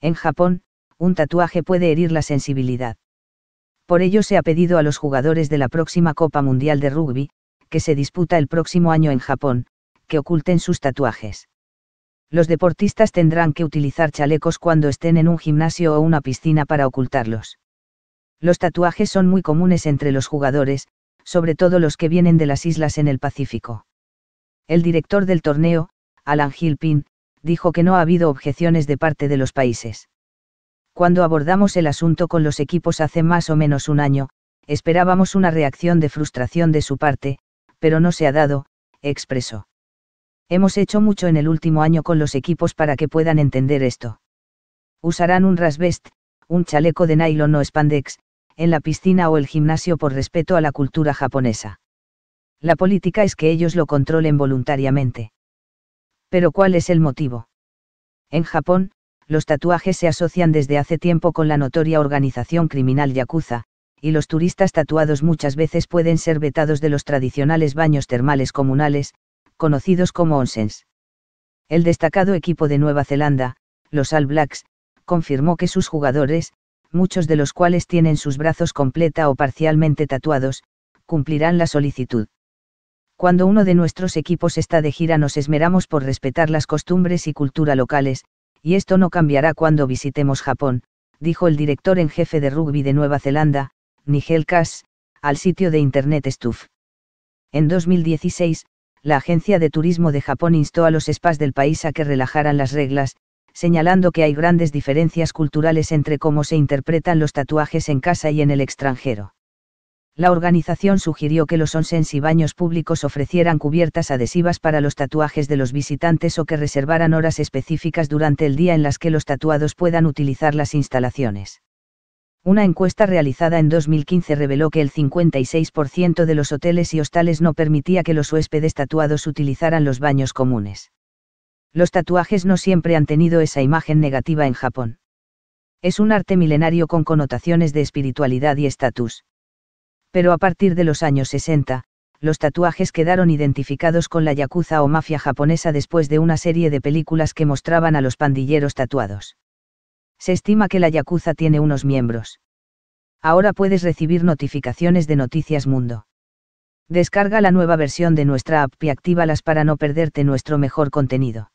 En Japón, un tatuaje puede herir la sensibilidad. Por ello se ha pedido a los jugadores de la próxima Copa Mundial de Rugby, que se disputa el próximo año en Japón, que oculten sus tatuajes. Los deportistas tendrán que utilizar chalecos cuando estén en un gimnasio o una piscina para ocultarlos. Los tatuajes son muy comunes entre los jugadores, sobre todo los que vienen de las islas en el Pacífico. El director del torneo, Alan Gilpin, dijo que no ha habido objeciones de parte de los países. Cuando abordamos el asunto con los equipos hace más o menos un año, esperábamos una reacción de frustración de su parte, pero no se ha dado, expresó. Hemos hecho mucho en el último año con los equipos para que puedan entender esto. Usarán un rasbest, un chaleco de nylon o spandex, en la piscina o el gimnasio por respeto a la cultura japonesa. La política es que ellos lo controlen voluntariamente. Pero ¿cuál es el motivo? En Japón, los tatuajes se asocian desde hace tiempo con la notoria organización criminal Yakuza, y los turistas tatuados muchas veces pueden ser vetados de los tradicionales baños termales comunales, conocidos como onsens. El destacado equipo de Nueva Zelanda, los All Blacks, confirmó que sus jugadores, muchos de los cuales tienen sus brazos completa o parcialmente tatuados, cumplirán la solicitud. Cuando uno de nuestros equipos está de gira nos esmeramos por respetar las costumbres y cultura locales, y esto no cambiará cuando visitemos Japón, dijo el director en jefe de rugby de Nueva Zelanda, Nigel Cash, al sitio de Internet Stuff. En 2016, la Agencia de Turismo de Japón instó a los spas del país a que relajaran las reglas, señalando que hay grandes diferencias culturales entre cómo se interpretan los tatuajes en casa y en el extranjero la organización sugirió que los onsens y baños públicos ofrecieran cubiertas adhesivas para los tatuajes de los visitantes o que reservaran horas específicas durante el día en las que los tatuados puedan utilizar las instalaciones. Una encuesta realizada en 2015 reveló que el 56% de los hoteles y hostales no permitía que los huéspedes tatuados utilizaran los baños comunes. Los tatuajes no siempre han tenido esa imagen negativa en Japón. Es un arte milenario con connotaciones de espiritualidad y estatus pero a partir de los años 60, los tatuajes quedaron identificados con la yakuza o mafia japonesa después de una serie de películas que mostraban a los pandilleros tatuados. Se estima que la yakuza tiene unos miembros. Ahora puedes recibir notificaciones de Noticias Mundo. Descarga la nueva versión de nuestra app y actívalas para no perderte nuestro mejor contenido.